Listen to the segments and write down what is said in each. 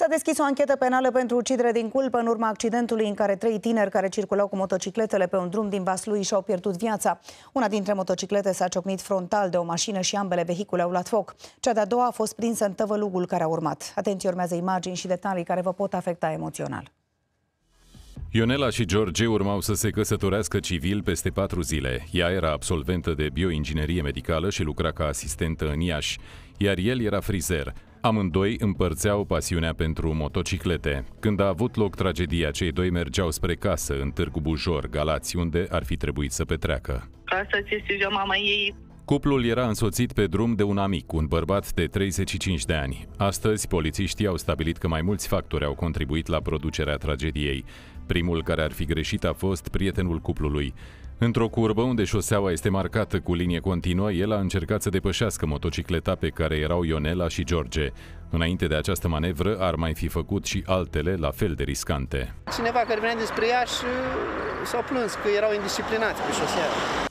S-a deschis o anchetă penală pentru ucidere din culpă în urma accidentului în care trei tineri care circulau cu motocicletele pe un drum din Vaslui și-au pierdut viața. Una dintre motociclete s-a ciocnit frontal de o mașină și ambele vehicule au luat foc. Cea de-a doua a fost prinsă în tăvălugul care a urmat. Atenție, urmează imagini și detalii care vă pot afecta emoțional. Ionela și George urmau să se căsătorească civil peste patru zile. Ea era absolventă de bioinginerie medicală și lucra ca asistentă în Iași, iar el era frizer. Amândoi împărțeau pasiunea pentru motociclete. Când a avut loc tragedia, cei doi mergeau spre casă, în Târgu Bujor, Galați, unde ar fi trebuit să petreacă. Casa este eu, mama ei Cuplul era însoțit pe drum de un amic, un bărbat de 35 de ani. Astăzi, polițiștii au stabilit că mai mulți factori au contribuit la producerea tragediei. Primul care ar fi greșit a fost prietenul cuplului. Într-o curbă unde șoseaua este marcată cu linie continuă, el a încercat să depășească motocicleta pe care erau Ionela și George. Înainte de această manevră, ar mai fi făcut și altele la fel de riscante. Cineva care venea despre ea și s-a plâns că erau indisciplinați pe șosea.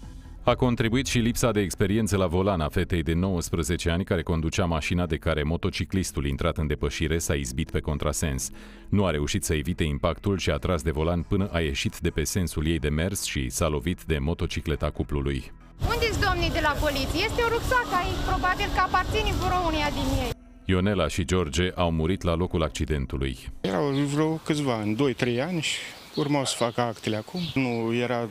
A contribuit și lipsa de experiență la volan a fetei de 19 ani care conducea mașina de care motociclistul intrat în depășire s-a izbit pe contrasens. Nu a reușit să evite impactul și a tras de volan până a ieșit de pe sensul ei de mers și s-a lovit de motocicleta cuplului. Unde-s domnii de la poliție? Este o rucsac aici, probabil că aparține vreo uneia din ei. Ionela și George au murit la locul accidentului. Erau vreo câțiva ani, 2-3 ani și urmau să facă actele acum. Nu era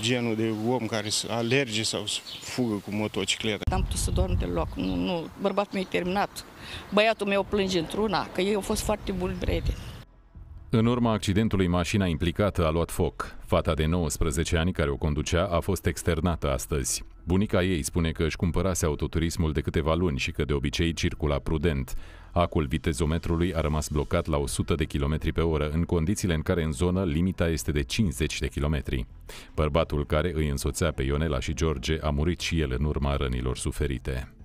genul de om care să alerge sau să fugă cu motocicleta. am putut să dorm deloc. Nu, nu. Bărbatul meu e terminat. Băiatul meu plânge într-una, că ei au fost foarte buni prieteni. În urma accidentului, mașina implicată a luat foc. Fata de 19 ani care o conducea a fost externată astăzi. Bunica ei spune că își cumpărase autoturismul de câteva luni și că de obicei circula prudent. Acul vitezometrului a rămas blocat la 100 de km pe oră, în condițiile în care în zonă limita este de 50 de km. Bărbatul care îi însoțea pe Ionela și George a murit și el în urma rănilor suferite.